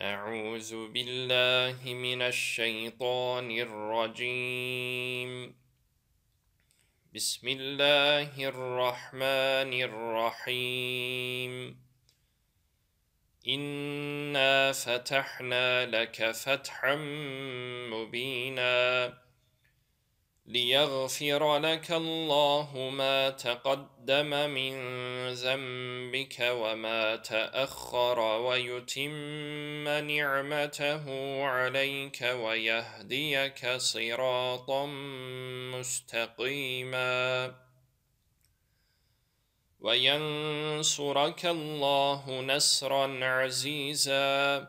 أعوذ بالله من الشيطان الرجيم بسم الله الرحمن الرحيم إنا فتحنا لك فتحا مبيناً ليغفر لك الله ما تقدم من ذنبك وما تأخر ويتم نعمته عليك ويهديك صراطا مستقيما وينصرك الله نصرا عزيزا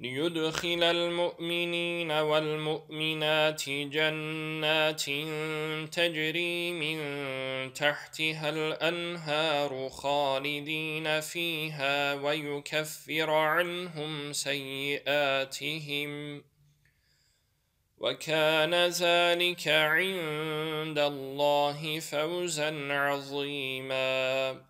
ليدخل المؤمنين والمؤمنات جنات تجري من تحتها الأنهار خالدين فيها ويكفر عنهم سيئاتهم وكان ذلك عند الله فوزا عظيماً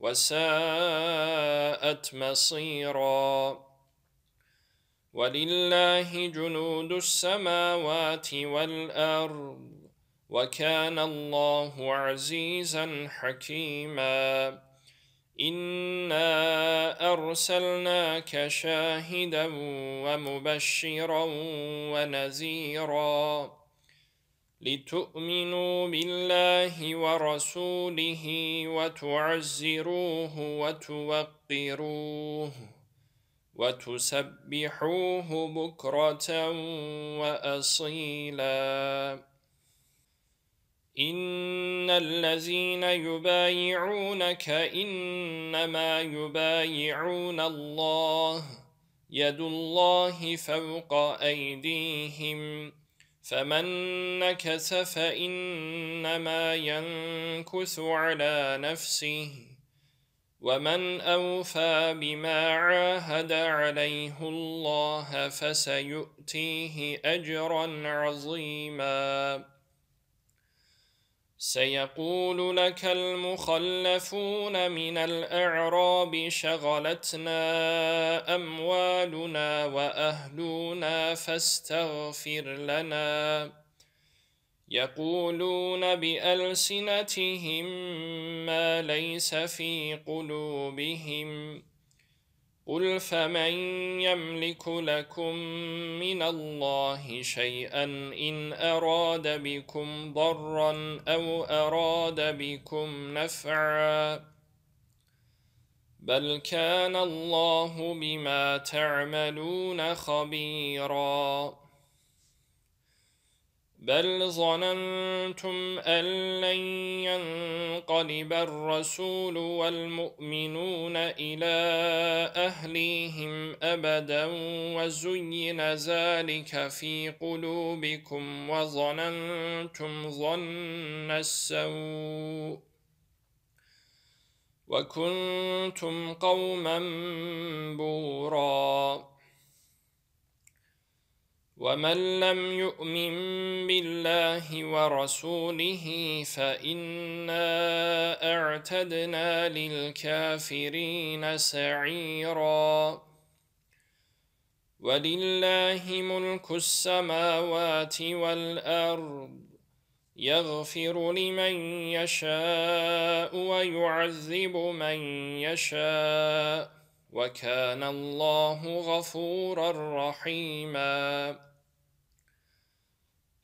وساءت مصيرا ولله جنود السماوات والأرض وكان الله عزيزا حكيما إنا أرسلناك شاهدا ومبشرا ونذيرا لتؤمنوا بالله ورسوله وتعزروه وتوقروه وتسبحوه بكرة وأصيلا إن الذين يبايعونك إنما يبايعون الله يد الله فوق أيديهم فمن نكث فإنما ينكث على نفسه ومن أوفى بما عاهد عليه الله فسيؤتيه أجرا عظيماً سيقول لك المخلفون من الأعراب شغلتنا أموالنا وأهلنا فاستغفر لنا يقولون بألسنتهم ما ليس في قلوبهم قل فمن يملك لكم من الله شيئا إن أراد بكم ضرا أو أراد بكم نفعا بل كان الله بما تعملون خبيراً بل ظننتم أن لن ينقلب الرسول والمؤمنون إلى أهليهم أبدا وزين ذلك في قلوبكم وظننتم ظن السوء وكنتم قوما بوراً ومن لم يؤمن بالله ورسوله فإنا أعتدنا للكافرين سعيرا ولله ملك السماوات والأرض يغفر لمن يشاء ويعذب من يشاء وكان الله غفورا رحيماً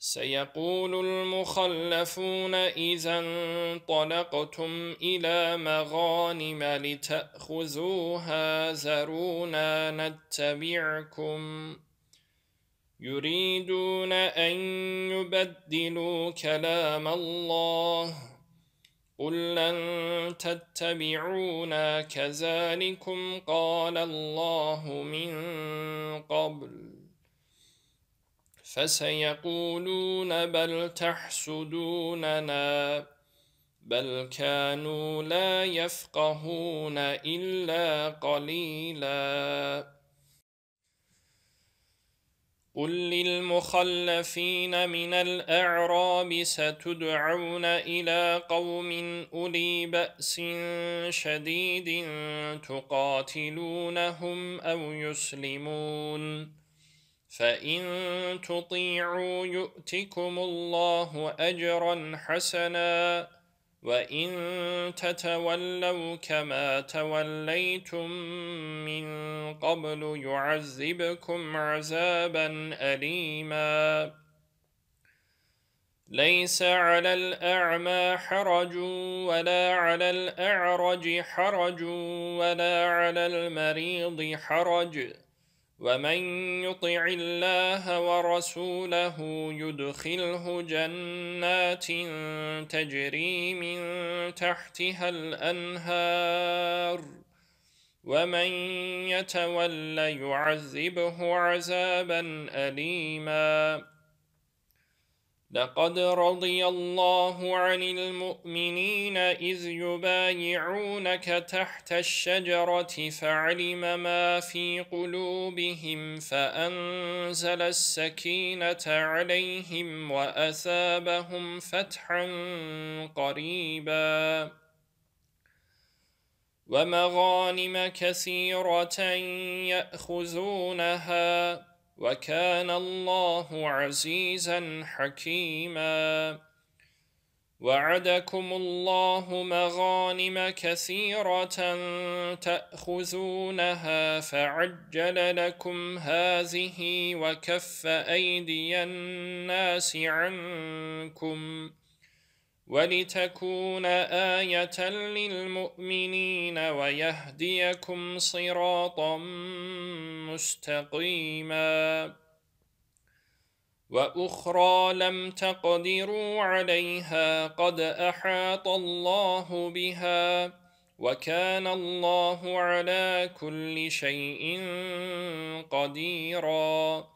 سيقول المخلفون إذا انطلقتم إلى مغانم لتأخذوها ذرونا نتبعكم يريدون أن يبدلوا كلام الله قل لن تتبعونا كذلكم قال الله من قبل فسيقولون بل تحسدوننا بل كانوا لا يفقهون إلا قليلا قل للمخلفين من الأعراب ستدعون إلى قوم أولي بأس شديد تقاتلونهم أو يسلمون فَإِن تُطِيعُوا يُؤْتِكُمُ اللَّهُ أَجْرًا حَسَنًا وَإِن تَتَوَلَّوْا كَمَا تَوَلَّيْتُم مِّن قَبْلُ يُعَذِّبْكُم عَذَابًا أَلِيمًا لَيْسَ عَلَى الْأَعْمَى حَرَجٌ وَلَا عَلى الْأَعْرَجِ حَرَجٌ وَلَا عَلَى الْمَرِيضِ حَرَجٌ ومن يطع الله ورسوله يدخله جنات تجري من تحتها الأنهار ومن يتولى يعذبه عذابا أليماً لقد رضي الله عن المؤمنين إذ يبايعونك تحت الشجرة فعلم ما في قلوبهم فأنزل السكينة عليهم وأثابهم فتحا قريبا ومغانم كثيرة يأخذونها وكان الله عزيزا حكيما وعدكم الله مغانم كثيرة تأخذونها فعجل لكم هذه وكف أيدي الناس عنكم ۖ ولتكون آية للمؤمنين ويهديكم صراطا مستقيما وأخرى لم تقدروا عليها قد أحاط الله بها وكان الله على كل شيء قديراً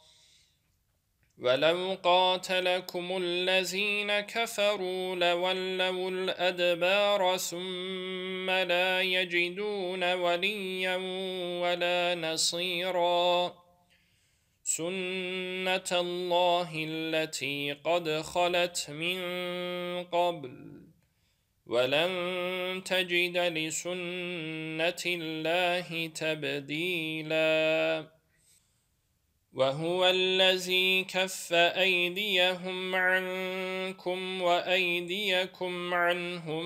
ولو قاتلكم الذين كفروا لولوا الأدبار ثم لا يجدون وليا ولا نصيرا سنة الله التي قد خلت من قبل ولن تجد لسنة الله تبديلاً وهو الذي كف أيديهم عنكم وأيديكم عنهم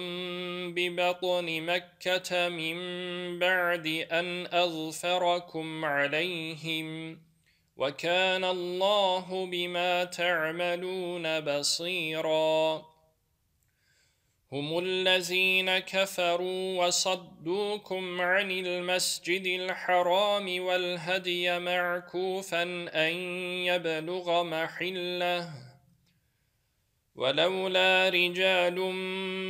ببطن مكة من بعد أن أظفركم عليهم وكان الله بما تعملون بصيراً هم الذين كفروا وصدوكم عن المسجد الحرام والهدي معكوفا أن يبلغ محله ولولا رجال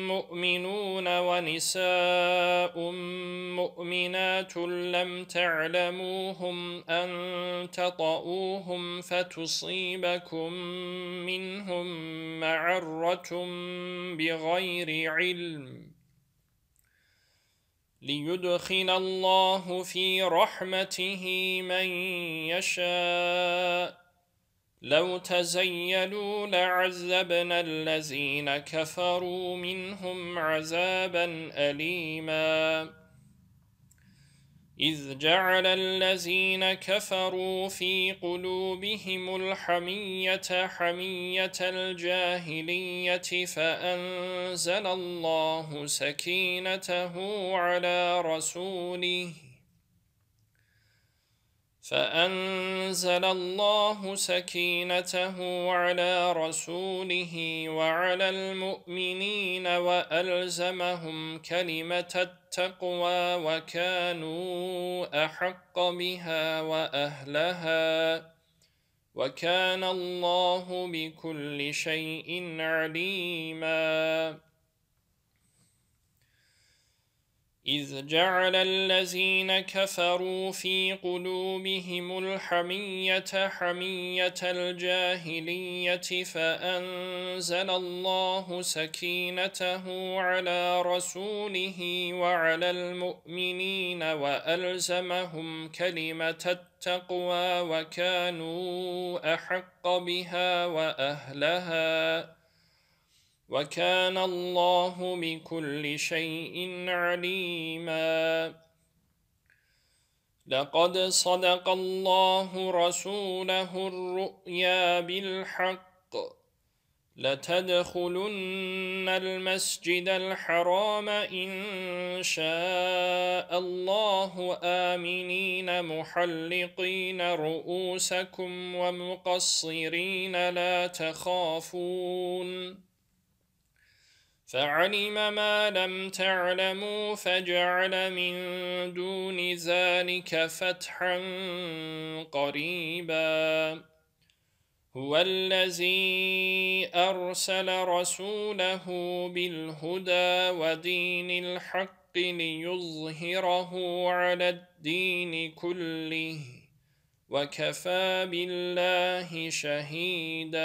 مؤمنون ونساء مؤمنات لم تعلموهم أن تطؤوهم فتصيبكم منهم معرة بغير علم ليدخل الله في رحمته من يشاء لو تزيلوا لعذبنا الذين كفروا منهم عذابا أليما إذ جعل الذين كفروا في قلوبهم الحمية حمية الجاهلية فأنزل الله سكينته على رسوله فأنزل الله سكينته على رسوله وعلى المؤمنين وألزمهم كلمة التقوى وكانوا أحق بها وأهلها وكان الله بكل شيء عليماً إذ جعل الذين كفروا في قلوبهم الحمية حمية الجاهلية فأنزل الله سكينته على رسوله وعلى المؤمنين وألزمهم كلمة التقوى وكانوا أحق بها وأهلها وَكَانَ اللَّهُ بِكُلِّ شَيْءٍ عَلِيمًا لَقَدْ صَدَقَ اللَّهُ رَسُولَهُ الرُّؤْيَا بِالْحَقِّ لَتَدْخُلُنَّ الْمَسْجِدَ الْحَرَامَ إِنْ شَاءَ اللَّهُ آمِنِينَ مُحَلِّقِينَ رُؤُوسَكُمْ وَمُقَصِّرِينَ لَا تَخَافُونَ فعلم ما لم تعلموا فجعل من دون ذلك فتحا قريبا هو الذي أرسل رسوله بالهدى ودين الحق ليظهره على الدين كله وكفى بالله شهيداً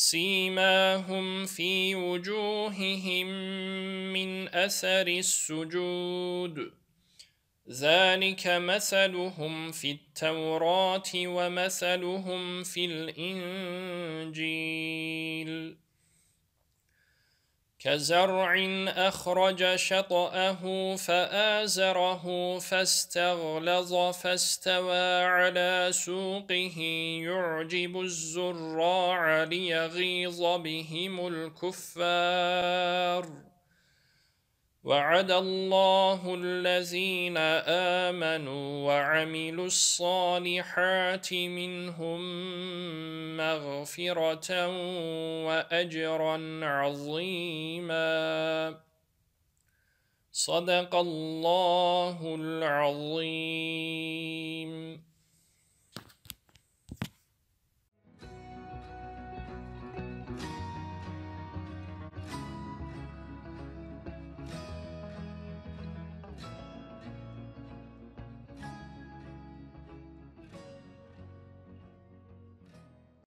سيماهم في وجوههم من أثر السجود ذلك مثلهم في التوراة ومثلهم في الإنجيل كزرع أخرج شطأه فآزره فاستغلظ فاستوى على سوقه يعجب الزراع ليغيظ بهم الكفار وعد الله الذين آمنوا وعملوا الصالحات منهم مغفرة وأجرا عظيما صدق الله العظيم